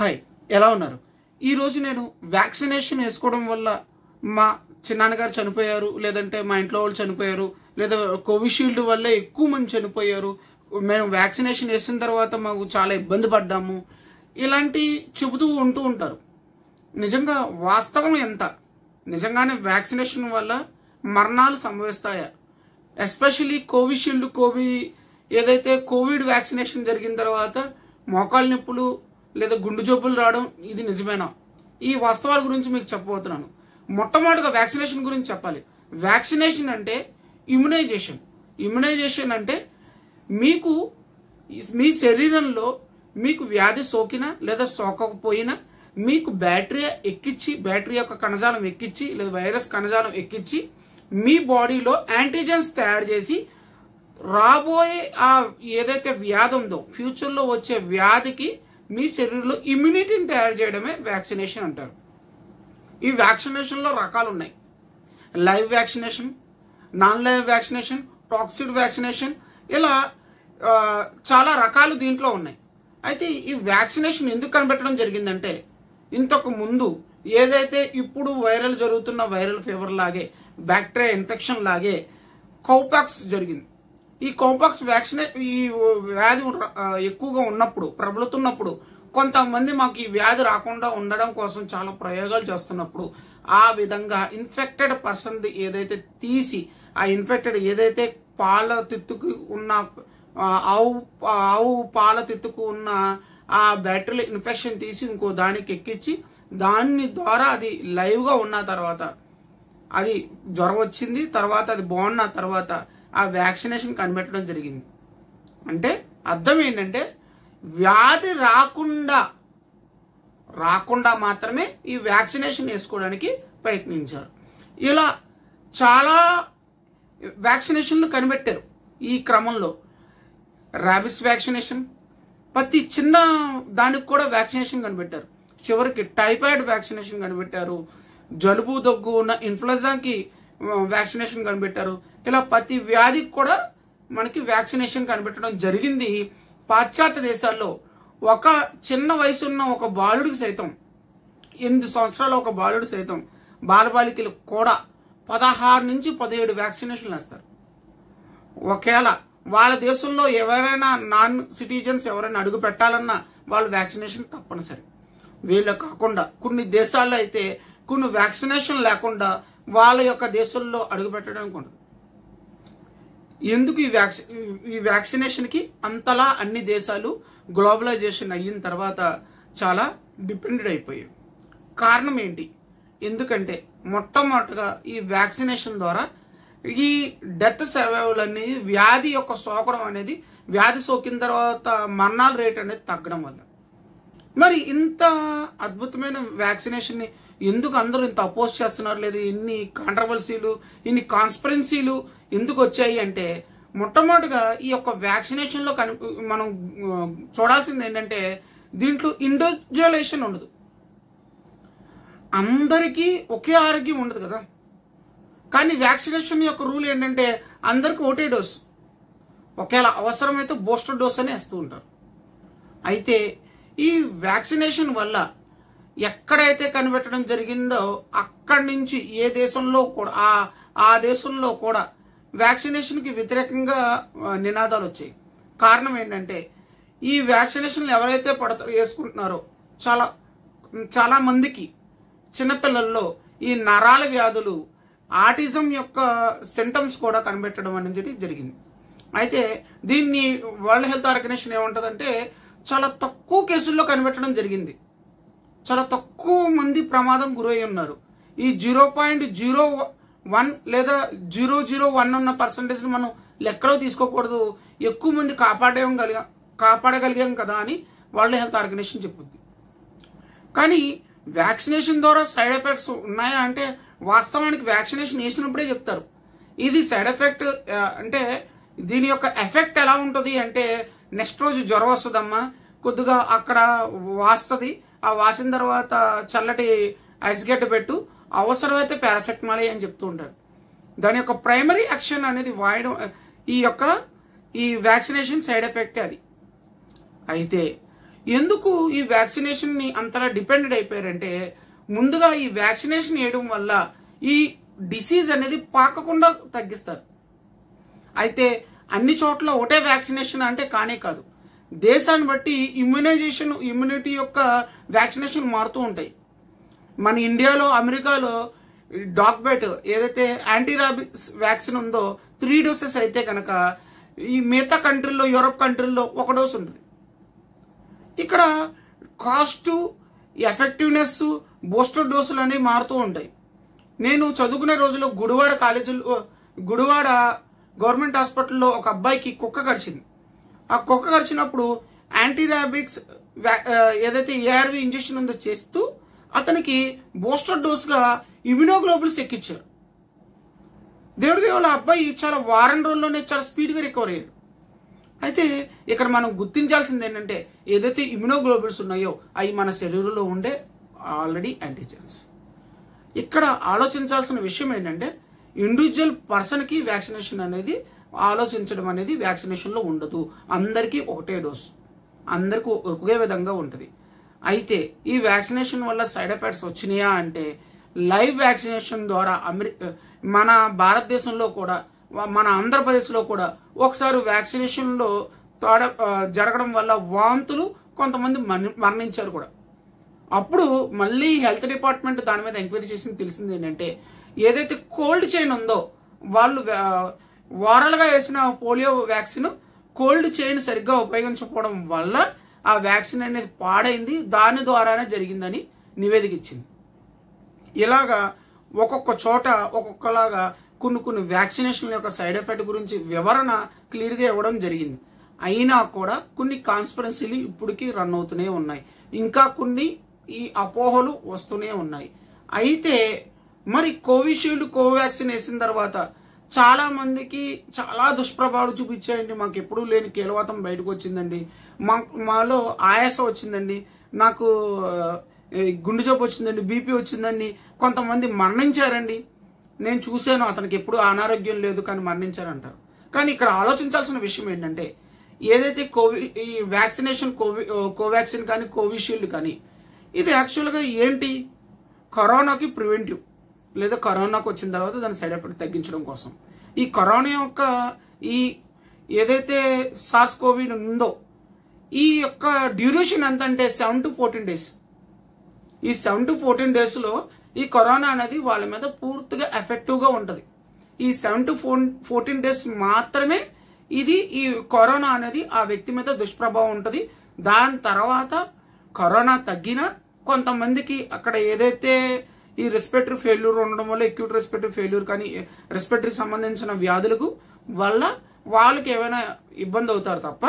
hi ఎలా ఉన్నారు ఈరోజు నేను వ్యాక్సినేషన్ వేసుకోవడం వల్ల మా చిన్నాన్నగారు చనిపోయారు లేదంటే మా ఇంట్లో వాళ్ళు చనిపోయారు లేదా కోవిషీల్డ్ వల్లే ఎక్కువ మంది చనిపోయారు మేము వ్యాక్సినేషన్ వేసిన తర్వాత మాకు చాలా ఇబ్బంది పడ్డాము ఇలాంటి చెబుతూ ఉంటూ ఉంటారు నిజంగా వాస్తవం ఎంత నిజంగానే వ్యాక్సినేషన్ వల్ల మరణాలు సంభవిస్తాయా ఎస్పెషలీ కోవిషీల్డ్ కోవి ఏదైతే కోవిడ్ వ్యాక్సినేషన్ జరిగిన తర్వాత మోకాలు నొప్పులు లేదా గుండు జబ్బులు రావడం ఇది నిజమేనా ఈ వాస్తవాల గురించి మీకు చెప్పబోతున్నాను మొట్టమొదటిగా వ్యాక్సినేషన్ గురించి చెప్పాలి వ్యాక్సినేషన్ అంటే ఇమ్యునైజేషన్ ఇమ్యునైజేషన్ అంటే మీకు మీ శరీరంలో మీకు వ్యాధి సోకినా లేదా సోకకపోయినా మీకు బ్యాటరీ ఎక్కించి బ్యాటరీ యొక్క కణజాలం ఎక్కించి లేదా వైరస్ కణజాలం ఎక్కించి మీ బాడీలో యాంటీజెన్స్ తయారు చేసి రాబోయే ఆ ఏదైతే వ్యాధి ఉందో ఫ్యూచర్లో వచ్చే వ్యాధికి మీ శరీరంలో ఇమ్యూనిటీని తయారు చేయడమే వ్యాక్సినేషన్ అంటారు ఈ వ్యాక్సినేషన్లో రకాలు ఉన్నాయి live vaccination non live vaccination toxoid vaccination ఇలా చాలా రకాలు దీంట్లో ఉన్నాయి అయితే ఈ వ్యాక్సినేషన్ ఎందుకు కనిపెట్టడం జరిగిందంటే ఇంతకు ముందు ఏదైతే ఇప్పుడు వైరల్ జరుగుతున్న వైరల్ ఫీవర్ లాగే బ్యాక్టీరియా ఇన్ఫెక్షన్ లాగే కౌపాక్స్ జరిగింది ఈ కోపాక్స్ వ్యాక్సినే ఈ వ్యాధి ఎక్కువగా ఉన్నప్పుడు ప్రబలుతున్నప్పుడు కొంతమంది మాకు ఈ వ్యాధి రాకుండా ఉండడం కోసం చాలా ప్రయోగాలు చేస్తున్నప్పుడు ఆ విధంగా ఇన్ఫెక్టెడ్ పర్సన్ ఏదైతే తీసి ఆ ఇన్ఫెక్టెడ్ ఏదైతే పాల తిత్తుకు ఉన్న ఆవు ఆవు పాల తిత్తుకు ఉన్న ఆ బ్యాటరీ ఇన్ఫెక్షన్ తీసి ఇంకో దానికి ఎక్కించి దాని ద్వారా అది లైవ్గా ఉన్న తర్వాత అది జ్వరం వచ్చింది తర్వాత అది బాగున్న తర్వాత ఆ వ్యాక్సినేషన్ కనిపెట్టడం జరిగింది అంటే అర్థం ఏంటంటే వ్యాధి రాకుండా రాకుండా మాత్రమే ఈ వ్యాక్సినేషన్ వేసుకోవడానికి ప్రయత్నించారు ఇలా చాలా వ్యాక్సినేషన్లు కనిపెట్టారు ఈ క్రమంలో ర్యాబిస్ వ్యాక్సినేషన్ ప్రతి చిన్న దానికి కూడా వ్యాక్సినేషన్ కనిపెట్టారు చివరికి టైఫాయిడ్ వ్యాక్సినేషన్ కనిపెట్టారు జలుబు దగ్గు ఉన్న ఇన్ఫ్లుయెన్జాకి వ్యాక్సినేషన్ కనిపెట్టారు ఇలా ప్రతి వ్యాధికి కూడా మనకి వ్యాక్సినేషన్ కనిపెట్టడం జరిగింది పాశ్చాత్య దేశాల్లో ఒక చిన్న వయసు ఉన్న ఒక బాలుడికి సైతం ఎనిమిది సంవత్సరాల ఒక బాలుడు సైతం బాలబాలికలు కూడా పదహారు నుంచి పదిహేడు వ్యాక్సినేషన్లు వేస్తారు ఒకవేళ వాళ్ళ దేశంలో ఎవరైనా నాన్ సిటిజన్స్ ఎవరైనా అడుగు పెట్టాలన్నా వాళ్ళు వ్యాక్సినేషన్ తప్పనిసరి వీళ్ళు కాకుండా కొన్ని దేశాల్లో అయితే కొన్ని వ్యాక్సినేషన్ లేకుండా వాళ్ళ యొక్క దేశంలో అడుగుపెట్టడానికి ఉండదు ఎందుకు ఈ వ్యాక్సి ఈ వ్యాక్సినేషన్కి అంతలా అన్ని దేశాలు గ్లోబలైజేషన్ అయిన తర్వాత చాలా డిపెండెడ్ అయిపోయాయి కారణం ఏంటి ఎందుకంటే మొట్టమొదటిగా ఈ వ్యాక్సినేషన్ ద్వారా ఈ డెత్ సర్వైవల్ అనేది వ్యాధి యొక్క సోకడం అనేది వ్యాధి సోకిన తర్వాత మరణాల రేట్ అనేది తగ్గడం వల్ల మరి ఇంత అద్భుతమైన వ్యాక్సినేషన్ని ఎందుకు అందరూ ఇంత అపోజ్ చేస్తున్నారు లేదు ఇన్ని కాంట్రవర్సీలు ఇన్ని కాన్స్పరెన్సీలు ఎందుకు వచ్చాయి అంటే మొట్టమొదటిగా ఈ యొక్క వ్యాక్సినేషన్లో కని మనం చూడాల్సింది ఏంటంటే దీంట్లో ఇండివిజువలేషన్ ఉండదు అందరికీ ఒకే ఆరోగ్యం ఉండదు కదా కానీ వ్యాక్సినేషన్ యొక్క రూల్ ఏంటంటే అందరికి ఒకటే డోస్ ఒకవేళ అవసరమైతే బూస్టర్ డోస్ అని వేస్తూ ఉంటారు అయితే ఈ వ్యాక్సినేషన్ వల్ల ఎక్కడైతే కనిపెట్టడం జరిగిందో అక్కడి నుంచి ఏ దేశంలో కూడా ఆ ఆ దేశంలో కూడా వ్యాక్సినేషన్కి వ్యతిరేకంగా నినాదాలు వచ్చాయి కారణం ఏంటంటే ఈ వ్యాక్సినేషన్లు ఎవరైతే పడతారు వేసుకుంటున్నారో చాలా చాలా మందికి చిన్నపిల్లల్లో ఈ నరాల వ్యాధులు ఆటిజం యొక్క సింటమ్స్ కూడా కనిపెట్టడం అనేది జరిగింది అయితే దీన్ని వరల్డ్ హెల్త్ ఆర్గనైజేషన్ ఏమంటుందంటే చాలా తక్కువ కేసుల్లో కనిపెట్టడం జరిగింది చాలా తక్కువ మంది ప్రమాదం గురై ఉన్నారు ఈ జీరో పాయింట్ జీరో వన్ లేదా జీరో జీరో వన్ ఉన్న పర్సంటేజ్ని మనం లెక్కలో తీసుకోకూడదు ఎక్కువ మంది కాపాడే కలిగా కాపాడగలిగాం కదా అని వరల్డ్ హెల్త్ ఆర్గనైజేషన్ చెప్తుంది కానీ వ్యాక్సినేషన్ ద్వారా సైడ్ ఎఫెక్ట్స్ ఉన్నాయా అంటే వాస్తవానికి వ్యాక్సినేషన్ వేసినప్పుడే చెప్తారు ఇది సైడ్ ఎఫెక్ట్ అంటే దీని యొక్క ఎఫెక్ట్ ఎలా ఉంటుంది అంటే నెక్స్ట్ రోజు జ్వరం వస్తుందమ్మా కొద్దిగా అక్కడ వాస్తుంది ఆ వాసిన తర్వాత చల్లటి ఐస్గడ్డ పెట్టు అవసరమైతే పారాసెటమాల్ అని చెప్తూ ఉంటారు దాని యొక్క ప్రైమరీ యాక్షన్ అనేది వాయడం ఈ యొక్క ఈ వ్యాక్సినేషన్ సైడ్ ఎఫెక్ట్ అది అయితే ఎందుకు ఈ వ్యాక్సినేషన్ని అంతలా డిపెండెడ్ అయిపోయారంటే ముందుగా ఈ వ్యాక్సినేషన్ వేయడం వల్ల ఈ డిసీజ్ అనేది పాకకుండా తగ్గిస్తారు అయితే అన్ని చోట్ల ఒకటే వ్యాక్సినేషన్ అంటే కానే కాదు దేశాన్ని బట్టి ఇమ్యునైజేషన్ ఇమ్యూనిటీ యొక్క వ్యాక్సినేషన్ మారుతూ ఉంటాయి మన ఇండియాలో అమెరికాలో డాక్బెట్ ఏదైతే యాంటీ వ్యాక్సిన్ ఉందో త్రీ డోసెస్ అయితే కనుక ఈ మిగతా కంట్రీల్లో యూరప్ కంట్రీల్లో ఒక డోస్ ఉంటుంది ఇక్కడ కాస్టు ఎఫెక్టివ్నెస్ బూస్టర్ డోసులు అనేవి మారుతూ ఉంటాయి నేను చదువుకునే రోజుల్లో గుడివాడ కాలేజీలో గుడివాడ గవర్నమెంట్ హాస్పిటల్లో ఒక అబ్బాయికి కుక్క కరిచింది ఆ కుక్క కరిచినప్పుడు యాంటీరాబిక్స్ ఏదైతే ఏఆర్వి ఇంజెక్షన్ ఉందో చేస్తూ అతనికి బూస్టర్ డోస్గా ఇమ్యూనోగ్లోబుల్స్ ఎక్కించారు దేవుడి దేవుడు అబ్బాయి చాలా వారం రోజుల్లోనే చాలా స్పీడ్గా రికవర్ అయ్యాడు అయితే ఇక్కడ మనం గుర్తించాల్సింది ఏంటంటే ఏదైతే ఇమ్యూనోగ్లోబుల్స్ ఉన్నాయో అవి మన శరీరంలో ఉండే ఆల్రెడీ యాంటీజెన్స్ ఇక్కడ ఆలోచించాల్సిన విషయం ఏంటంటే ఇండివిజువల్ పర్సన్కి వ్యాక్సినేషన్ అనేది ఆలోచించడం అనేది వ్యాక్సినేషన్లో ఉండదు అందరికీ ఒకటే డోస్ అందరికీ ఒకే విధంగా ఉంటుంది అయితే ఈ వ్యాక్సినేషన్ వల్ల సైడ్ ఎఫెక్ట్స్ వచ్చినాయా అంటే లైవ్ వ్యాక్సినేషన్ ద్వారా అమెరి మన భారతదేశంలో కూడా మన ఆంధ్రప్రదేశ్లో కూడా ఒకసారి వ్యాక్సినేషన్లో తోడ జరగడం వల్ల వాంతులు కొంతమంది మరణించారు కూడా అప్పుడు మళ్ళీ హెల్త్ డిపార్ట్మెంట్ దాని మీద ఎంక్వైరీ చేసింది తెలిసింది ఏంటంటే ఏదైతే కోల్డ్ చైన్ ఉందో వాళ్ళు ఓరల్గా వేసిన పోలియో వ్యాక్సిన్ కోల్డ్ చైన్ సరిగ్గా ఉపయోగించకపోవడం వల్ల ఆ వ్యాక్సిన్ అనేది పాడైంది దాని ద్వారానే జరిగిందని నివేదిక ఇచ్చింది ఇలాగా ఒక్కొక్క చోట ఒక్కొక్కలాగా కొన్ని కొన్ని వ్యాక్సినేషన్ యొక్క సైడ్ ఎఫెక్ట్ గురించి వివరణ క్లియర్గా ఇవ్వడం జరిగింది అయినా కూడా కొన్ని కాన్స్పరెన్సీలు ఇప్పటికీ రన్ అవుతూనే ఉన్నాయి ఇంకా కొన్ని ఈ అపోహలు వస్తూనే ఉన్నాయి అయితే మరి కోవిషీల్డ్ కోవాక్సిన్ వేసిన తర్వాత చాలా మందికి చాలా దుష్ప్రభావాలు చూపించాయండి మాకు ఎప్పుడూ లేని కీలవాతం బయటకు వచ్చిందండి మా మాలో ఆయాసం వచ్చిందండి నాకు గుండె జబ్బు వచ్చిందండి బీపీ వచ్చిందండి కొంతమంది మరణించారండి నేను చూశాను అతనికి ఎప్పుడు అనారోగ్యం లేదు కానీ మరణించారంటారు కానీ ఇక్కడ ఆలోచించాల్సిన విషయం ఏంటంటే ఏదైతే కోవి ఈ వ్యాక్సినేషన్ కోవి కోవాక్సిన్ కానీ కోవిషీల్డ్ కానీ ఇది యాక్చువల్గా ఏంటి కరోనాకి ప్రివెంటివ్ లేదా కరోనాకు వచ్చిన తర్వాత దాని సైడ్ ఎఫెక్ట్ తగ్గించడం కోసం ఈ కరోనా యొక్క ఈ ఏదైతే సార్స్ కోవిడ్ ఉందో ఈ యొక్క డ్యూరేషన్ ఎంత అంటే సెవెన్ టు ఫోర్టీన్ డేస్ ఈ సెవెన్ టు ఫోర్టీన్ డేస్లో ఈ కరోనా అనేది వాళ్ళ మీద పూర్తిగా ఎఫెక్టివ్గా ఉంటుంది ఈ seven to four fourteen days మాత్రమే ఇది ఈ కరోనా అనేది ఆ వ్యక్తి మీద దుష్ప్రభావం ఉంటుంది దాని తర్వాత కరోనా తగ్గినా కొంతమందికి అక్కడ ఏదైతే ఈ రెస్పిరేటరీ ఫెయిల్యూర్ ఉండడం వల్ల ఎక్యూట్ రెస్పిరేటరీ ఫెయిల్యూర్ కానీ రెస్పిరేటరీకి సంబంధించిన వ్యాధులకు వల్ల వాళ్ళకి ఏమైనా ఇబ్బంది అవుతారు తప్ప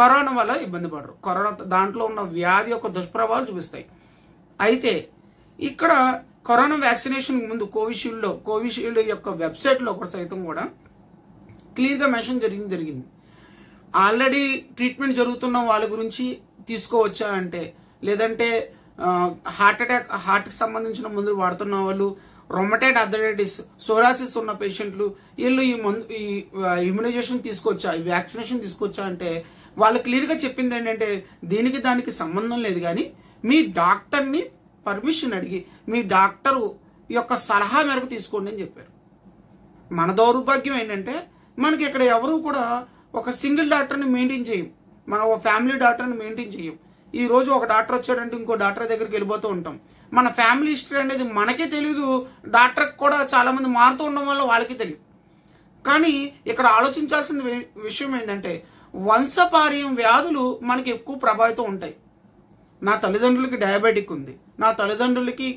కరోనా వల్ల ఇబ్బంది పడరు కరోనా దాంట్లో ఉన్న వ్యాధి యొక్క దుష్ప్రభావాలు చూపిస్తాయి అయితే ఇక్కడ కరోనా వ్యాక్సినేషన్ ముందు కోవిషీల్డ్లో కోవిషీల్డ్ యొక్క వెబ్సైట్లో ఒకటి సైతం కూడా క్లియర్గా మెన్షన్ జరిగింది జరిగింది ఆల్రెడీ ట్రీట్మెంట్ జరుగుతున్న వాళ్ళ గురించి తీసుకోవచ్చా అంటే లేదంటే హార్ట్ అటాక్ హార్ట్కి సంబంధించిన మందులు వాడుతున్న వాళ్ళు రొమటైడ్ అథరైటిస్ సోరాసిస్ ఉన్న పేషెంట్లు వీళ్ళు ఈ మందు ఈ ఇమ్యునైజేషన్ తీసుకొచ్చా ఈ వ్యాక్సినేషన్ తీసుకొచ్చా అంటే వాళ్ళు క్లియర్గా చెప్పింది ఏంటంటే దీనికి దానికి సంబంధం లేదు కానీ మీ డాక్టర్ని పర్మిషన్ అడిగి మీ డాక్టర్ యొక్క సలహా మేరకు తీసుకోండి అని చెప్పారు మన దౌర్భాగ్యం ఏంటంటే మనకి ఇక్కడ ఎవరు కూడా ఒక సింగిల్ డాక్టర్ని మెయింటైన్ చేయం మనం ఒక ఫ్యామిలీ డాక్టర్ని మెయింటైన్ చేయం ఈ రోజు ఒక డాక్టర్ వచ్చాడంటే ఇంకో డాక్టర్ దగ్గరికి వెళ్ళిపోతూ ఉంటాం మన ఫ్యామిలీ హిస్టరీ అనేది మనకే తెలియదు డాక్టర్కి కూడా చాలామంది మారుతూ ఉండడం వల్ల వాళ్ళకి తెలియదు కానీ ఇక్కడ ఆలోచించాల్సిన విషయం ఏంటంటే వంశపార్యం వ్యాధులు మనకి ఎక్కువ ప్రభావితం ఉంటాయి నా తల్లిదండ్రులకి డయాబెటిక్ ఉంది నా తల్లిదండ్రులకి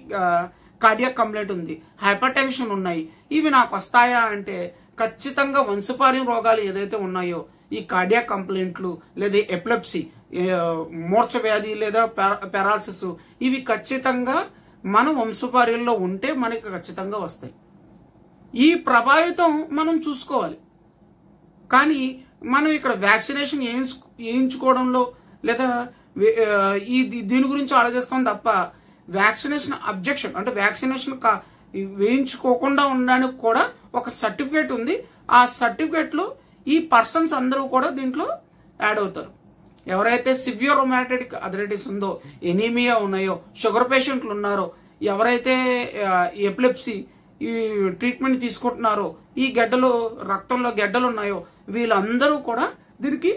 కార్డియాక్ కంప్లైంట్ ఉంది హైపర్ టెన్షన్ ఉన్నాయి ఇవి నాకు వస్తాయా అంటే ఖచ్చితంగా వంశపార్యం రోగాలు ఏదైతే ఉన్నాయో ఈ కార్డియాక్ కంప్లైంట్లు లేదా ఎప్లెప్సీ మూర్చ వ్యాధి లేదా పెరాలసిస్ ఇవి ఖచ్చితంగా మన వంశపార్యంలో ఉంటే మనకి ఖచ్చితంగా వస్తాయి ఈ ప్రభావితం మనం చూసుకోవాలి కానీ మనం ఇక్కడ వ్యాక్సినేషన్ వేయించుకోవడంలో లేదా ఈ దీని గురించి ఆలోచిస్తాం తప్ప వ్యాక్సినేషన్ అబ్జెక్షన్ అంటే వ్యాక్సినేషన్ వేయించుకోకుండా ఉండడానికి కూడా ఒక సర్టిఫికేట్ ఉంది ఆ సర్టిఫికేట్లో ఈ పర్సన్స్ అందరూ కూడా దీంట్లో యాడ్ అవుతారు ఎవరైతే సివియర్ రొమాటిక్ అథరైటిస్ ఉందో ఎనీమియా ఉన్నాయో షుగర్ పేషెంట్లు ఉన్నారో ఎవరైతే ఎపిలెప్సీ ఈ ట్రీట్మెంట్ తీసుకుంటున్నారో ఈ గడ్డలు రక్తంలో గడ్డలు ఉన్నాయో వీళ్ళందరూ కూడా దీనికి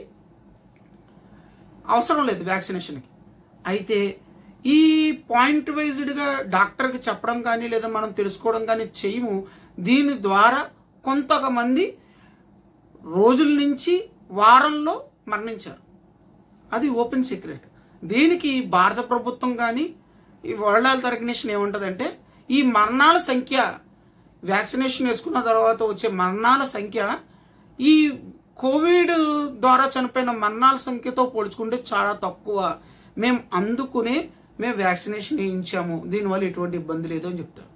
అవసరం లేదు వ్యాక్సినేషన్కి అయితే ఈ పాయింట్ వైజ్డ్గా డాక్టర్కి చెప్పడం కానీ లేదా మనం తెలుసుకోవడం కానీ చేయము దీని ద్వారా కొంతమంది రోజుల నుంచి వారంలో మరణించారు అది ఓపెన్ సీక్రెట్ దీనికి భారత ప్రభుత్వం కానీ ఈ వరల్డ్ హెల్త్ ఆర్గనైజేషన్ ఏముంటుందంటే ఈ మరణాల సంఖ్య వ్యాక్సినేషన్ వేసుకున్న తర్వాత వచ్చే మరణాల సంఖ్య ఈ కోవిడ్ ద్వారా చనిపోయిన మరణాల సంఖ్యతో పోల్చుకుంటే చాలా తక్కువ మేము అందుకునే మేము వ్యాక్సినేషన్ వేయించాము దీనివల్ల ఎటువంటి ఇబ్బంది లేదు అని చెప్తారు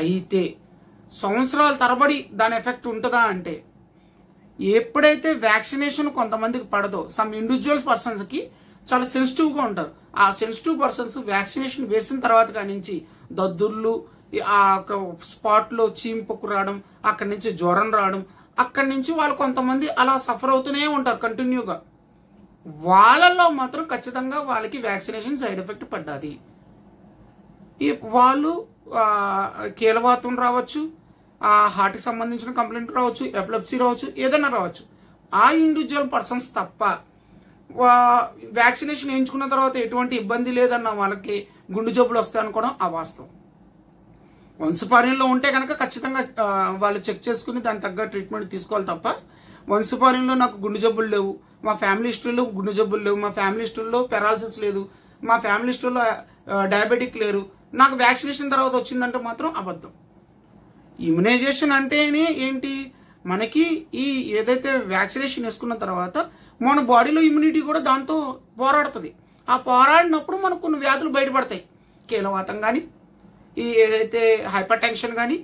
అయితే సంవత్సరాల తరబడి దాని ఎఫెక్ట్ ఉంటుందా అంటే ఎప్పుడైతే వ్యాక్సినేషన్ కొంతమందికి పడదో సమ్ ఇండివిజువల్ పర్సన్స్కి చాలా సెన్సిటివ్గా ఉంటారు ఆ సెన్సిటివ్ పర్సన్స్ వ్యాక్సినేషన్ వేసిన తర్వాత నుంచి దద్దుర్లు ఆ స్పాట్లో చీంపుకు రావడం అక్కడి నుంచి జ్వరం రావడం అక్కడి నుంచి వాళ్ళు కొంతమంది అలా సఫర్ అవుతూనే ఉంటారు కంటిన్యూగా వాళ్ళల్లో మాత్రం ఖచ్చితంగా వాళ్ళకి వ్యాక్సినేషన్ సైడ్ ఎఫెక్ట్ పడ్డది వాళ్ళు కీలవాతం రావచ్చు ఆ హార్ట్కి సంబంధించిన కంప్లైంట్ రావచ్చు ఎపిలప్సీ రావచ్చు ఏదైనా రావచ్చు ఆ ఇండివిజువల్ పర్సన్స్ తప్ప వ్యాక్సినేషన్ ఎంచుకున్న తర్వాత ఎటువంటి ఇబ్బంది లేదన్న వాళ్ళకి గుండు జబ్బులు వస్తాయి అనుకోవడం అవాస్తవం వంశపార్యంలో ఉంటే కనుక ఖచ్చితంగా వాళ్ళు చెక్ చేసుకుని దానికి తగ్గ ట్రీట్మెంట్ తీసుకోవాలి తప్ప వంశపార్యంలో నాకు గుండె జబ్బులు లేవు మా ఫ్యామిలీ హిస్టరీలో గుండె జబ్బులు లేవు మా ఫ్యామిలీ హిస్టరీలో పెరాలసిస్ లేదు మా ఫ్యామిలీ హిస్టరీలో డయాబెటిక్ లేరు నాకు వ్యాక్సినేషన్ తర్వాత వచ్చిందంటే మాత్రం అబద్ధం ఇమ్యునైజేషన్ అంటేనే ఏంటి మనకి ఈ ఏదైతే వ్యాక్సినేషన్ వేసుకున్న తర్వాత మన బాడీలో ఇమ్యూనిటీ కూడా దాంతో పోరాడుతుంది ఆ పోరాడినప్పుడు మనకు కొన్ని వ్యాధులు బయటపడతాయి కీలవాతం కానీ ఈ ఏదైతే హైపర్ టెన్షన్ కానీ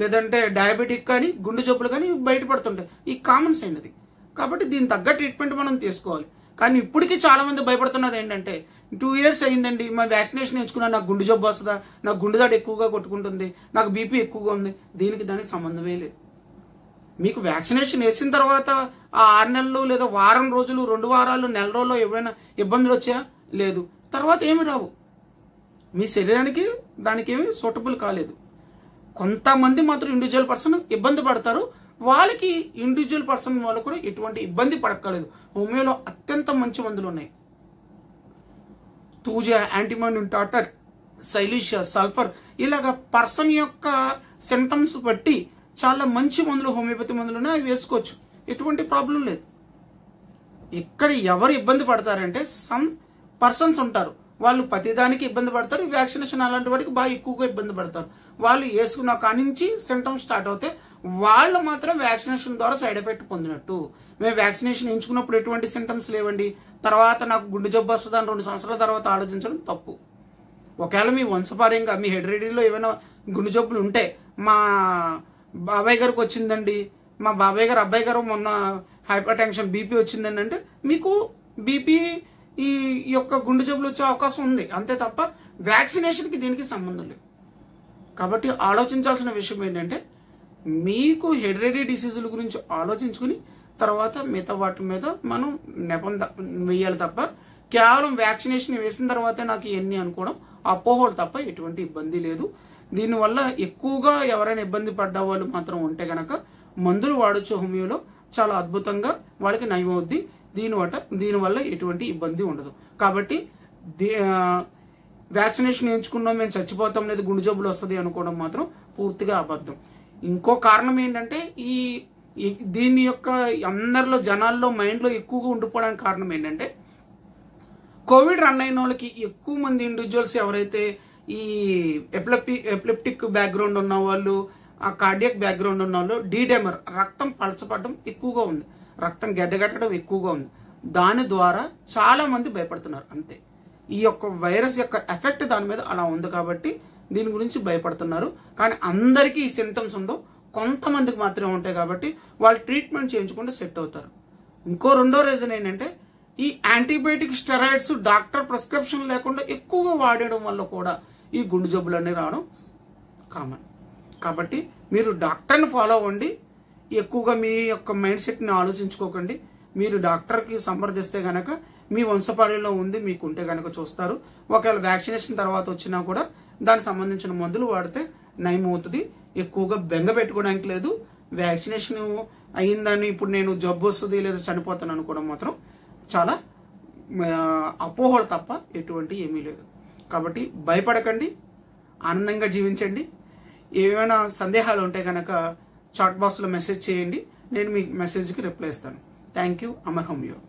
లేదంటే డయాబెటిక్ కానీ గుండె జబ్బులు కానీ బయటపడుతుంటాయి ఈ కామన్ సైన్ అది కాబట్టి దీని తగ్గ ట్రీట్మెంట్ మనం తీసుకోవాలి కానీ ఇప్పటికీ చాలామంది భయపడుతున్నది ఏంటంటే టూ ఇయర్స్ అయిందండి మా వ్యాక్సినేషన్ ఎంచుకున్నా నాకు గుండె జబ్బు వస్తుందా నాకు గుండె దాడి ఎక్కువగా కొట్టుకుంటుంది నాకు బీపీ ఎక్కువగా ఉంది దీనికి దానికి సంబంధమే లేదు మీకు వ్యాక్సినేషన్ వేసిన తర్వాత ఆ ఆరు నెలలు లేదా వారం రోజులు రెండు వారాలు నెల రోజులు ఎవరైనా ఇబ్బందులు వచ్చాయా లేదు తర్వాత ఏమి రావు మీ శరీరానికి దానికి ఏమి సూటబుల్ కాలేదు కొంతమంది మాత్రం ఇండివిజువల్ పర్సన్ ఇబ్బంది పడతారు వాళ్ళకి ఇండివిజువల్ పర్సన్ వాళ్ళు కూడా ఎటువంటి ఇబ్బంది పడక్కలేదు హోమియోలో అత్యంత మంచి మందులు ఉన్నాయి thuja antimonium tartar silicea sulphur ఇలాగ పర్సన్ యొక్క సింటమ్స్ బట్టి చాలా మంచి మందులు హోమియోపతి మందులు అవి వేసుకోవచ్చు ఎటువంటి ప్రాబ్లం లేదు ఇక్కడ ఎవరు ఇబ్బంది పడతారంటే సమ్ పర్సన్స్ ఉంటారు వాళ్ళు ప్రతిదానికి ఇబ్బంది పడతారు వ్యాక్సినేషన్ అలాంటి వాటికి బాగా ఎక్కువగా ఇబ్బంది పడతారు వాళ్ళు వేసుకున్న కానించి సింటమ్స్ స్టార్ట్ అవుతాయి వాళ్ళు మాత్రం వ్యాక్సినేషన్ ద్వారా సైడ్ ఎఫెక్ట్ పొందినట్టు మేము వ్యాక్సినేషన్ ఎంచుకున్నప్పుడు ఎటువంటి సింటమ్స్ లేవండి తర్వాత నాకు గుండె జబ్బు వస్తుందని రెండు సంవత్సరాల తర్వాత ఆలోచించడం తప్పు ఒకవేళ మీ వంశపార్యంగా మీ హెడ్రైడీలో ఏమైనా గుండె జబ్బులు ఉంటే మా బాబాయ్ గారికి వచ్చిందండి మా బాబాయ్ గారు అబ్బాయి గారు మొన్న హైపర్ టెన్షన్ బీపీ వచ్చిందండి అంటే మీకు బీపీ ఈ యొక్క గుండె జబ్బులు వచ్చే అవకాశం ఉంది అంతే తప్ప వ్యాక్సినేషన్కి దీనికి సంబంధం లేదు కాబట్టి ఆలోచించాల్సిన విషయం ఏంటంటే మీకు హెరిడరీ డిసీజుల గురించి ఆలోచించుకుని తర్వాత మిగతా వాటి మీద మనం నెపం వేయాలి తప్ప కేవలం వ్యాక్సినేషన్ వేసిన తర్వాతే నాకు ఇవన్నీ అనుకోవడం అపోహలు తప్ప ఎటువంటి ఇబ్బంది లేదు దీనివల్ల ఎక్కువగా ఎవరైనా ఇబ్బంది పడ్డ వాళ్ళు మాత్రం ఉంటే గనక మందులు వాడచ్చు హోమియోలో చాలా అద్భుతంగా వాళ్ళకి నయం అవుద్ది దీని వట దీనివల్ల ఎటువంటి ఇబ్బంది ఉండదు కాబట్టి వ్యాక్సినేషన్ ఎంచుకున్నాం మేము చచ్చిపోతాం లేదు గుండె జబ్బులు వస్తుంది అనుకోవడం మాత్రం పూర్తిగా అబద్ధం ఇంకో కారణం ఏంటంటే ఈ దీని యొక్క అందరిలో జనాల్లో మైండ్లో ఎక్కువగా ఉండిపోవడానికి కారణం ఏంటంటే కోవిడ్ రన్ అయిన వాళ్ళకి ఎక్కువ మంది ఇండివిజువల్స్ ఎవరైతే ఈ ఎప్లెప్టి ఎప్లెప్టిక్ బ్యాక్గ్రౌండ్ ఉన్న వాళ్ళు ఆ కార్డియక్ బ్యాక్గ్రౌండ్ ఉన్న వాళ్ళు డీడెమర్ రక్తం పలచపడడం ఎక్కువగా ఉంది రక్తం గడ్డగట్టడం ఎక్కువగా ఉంది దాని ద్వారా చాలా మంది భయపడుతున్నారు అంతే ఈ యొక్క వైరస్ యొక్క ఎఫెక్ట్ దాని మీద అలా ఉంది కాబట్టి దీని గురించి భయపడుతున్నారు కానీ అందరికీ ఈ సిమ్టమ్స్ ఉండవు కొంతమందికి మాత్రమే ఉంటాయి కాబట్టి వాళ్ళు ట్రీట్మెంట్ చేయించుకుంటే సెట్ అవుతారు ఇంకో రెండో రీజన్ ఏంటంటే ఈ యాంటీబయాటిక్ స్టెరాయిడ్స్ డాక్టర్ ప్రిస్క్రిప్షన్ లేకుండా ఎక్కువగా వాడడం వల్ల కూడా ఈ గుండె జబ్బులన్నీ రావడం కామన్ కాబట్టి మీరు డాక్టర్ని ఫాలో అవ్వండి ఎక్కువగా మీ యొక్క మైండ్ సెట్ని ఆలోచించుకోకండి మీరు డాక్టర్కి సంప్రదిస్తే కనుక మీ వంశపార్యంలో ఉంది మీకు ఉంటే కనుక చూస్తారు ఒకవేళ వ్యాక్సినేషన్ తర్వాత వచ్చినా కూడా దానికి సంబంధించిన మందులు వాడితే నయమవుతుంది ఎక్కువగా బెంగ పెట్టుకోవడానికి లేదు వ్యాక్సినేషన్ అయిందని ఇప్పుడు నేను జబ్బు వస్తుంది లేదా చనిపోతాను అనుకోవడం మాత్రం చాలా అపోహలు తప్ప ఎటువంటి ఏమీ లేదు కాబట్టి భయపడకండి ఆనందంగా జీవించండి ఏమైనా సందేహాలు ఉంటే కనుక చాట్ బాక్స్లో మెసేజ్ చేయండి నేను మీ మెసేజ్కి రిప్లై ఇస్తాను థ్యాంక్ యూ అమర్ యూ